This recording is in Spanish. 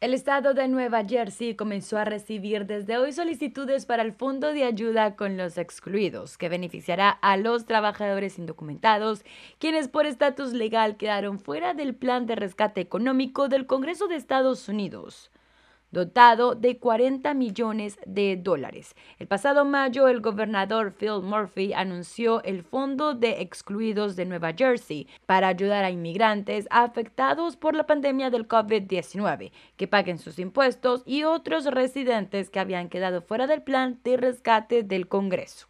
El estado de Nueva Jersey comenzó a recibir desde hoy solicitudes para el Fondo de Ayuda con los Excluidos, que beneficiará a los trabajadores indocumentados, quienes por estatus legal quedaron fuera del plan de rescate económico del Congreso de Estados Unidos dotado de 40 millones de dólares. El pasado mayo, el gobernador Phil Murphy anunció el Fondo de Excluidos de Nueva Jersey para ayudar a inmigrantes afectados por la pandemia del COVID-19, que paguen sus impuestos y otros residentes que habían quedado fuera del plan de rescate del Congreso.